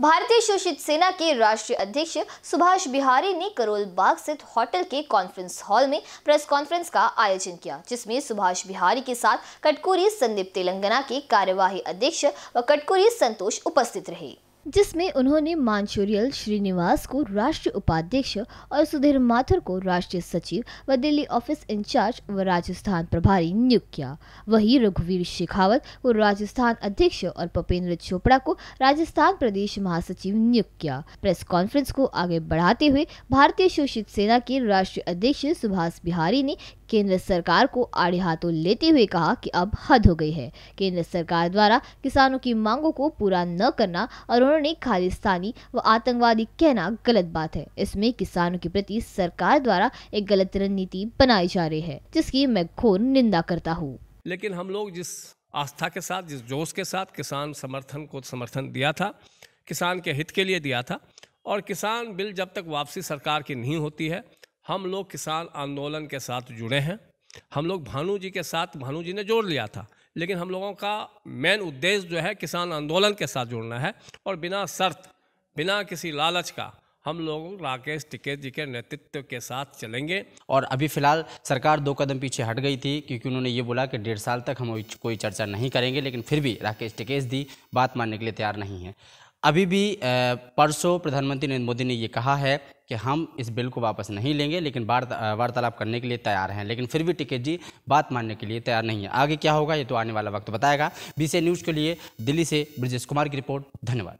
भारतीय शोषित सेना के राष्ट्रीय अध्यक्ष सुभाष बिहारी ने करोल बाग स्थित होटल के कॉन्फ्रेंस हॉल में प्रेस कॉन्फ्रेंस का आयोजन किया जिसमें सुभाष बिहारी के साथ कटकोरी संदीप तेलंगाना के कार्यवाही अध्यक्ष व कटकोरी संतोष उपस्थित रहे जिसमें उन्होंने मांचूरियल श्रीनिवास को राष्ट्रीय उपाध्यक्ष और सुधीर माथुर को राष्ट्रीय सचिव व दिल्ली ऑफिस इंचार्ज व राजस्थान प्रभारी नियुक्त किया वहीं रघुवीर शेखावत को राजस्थान अध्यक्ष और पपेंद्र चोपड़ा को राजस्थान प्रदेश महासचिव नियुक्त किया प्रेस कॉन्फ्रेंस को आगे बढ़ाते हुए भारतीय शोषित सेना के राष्ट्रीय अध्यक्ष सुभाष बिहारी ने केंद्र सरकार को आड़े हाथों लेते हुए कहा कि अब हद हो गई है केंद्र सरकार द्वारा किसानों की मांगों को पूरा न करना और उन्होंने खालिस्तानी व आतंकवादी कहना गलत बात है इसमें किसानों के प्रति सरकार द्वारा एक गलत रणनीति बनाई जा रही है जिसकी मैं घोर निंदा करता हूँ लेकिन हम लोग जिस आस्था के साथ जिस जोश के साथ किसान समर्थन को समर्थन दिया था किसान के हित के लिए दिया था और किसान बिल जब तक वापसी सरकार की नहीं होती है हम लोग किसान आंदोलन के साथ जुड़े हैं हम लोग भानु जी के साथ भानु जी ने जोड़ लिया था लेकिन हम लोगों का मेन उद्देश्य जो है किसान आंदोलन के साथ जुड़ना है और बिना शर्त बिना किसी लालच का हम लोग राकेश टिकेत जी के नेतृत्व के साथ चलेंगे और अभी फिलहाल सरकार दो कदम पीछे हट गई थी क्योंकि उन्होंने ये बोला कि डेढ़ साल तक हम कोई चर्चा नहीं करेंगे लेकिन फिर भी राकेश टिकेत जी बात मानने के लिए तैयार नहीं है अभी भी परसों प्रधानमंत्री नरेंद्र मोदी ने ये कहा है कि हम इस बिल को वापस नहीं लेंगे लेकिन वार्तालाप करने के लिए तैयार हैं लेकिन फिर भी टिकेट जी बात मानने के लिए तैयार नहीं है आगे क्या होगा ये तो आने वाला वक्त बताएगा बी न्यूज़ के लिए दिल्ली से ब्रजेश कुमार की रिपोर्ट धन्यवाद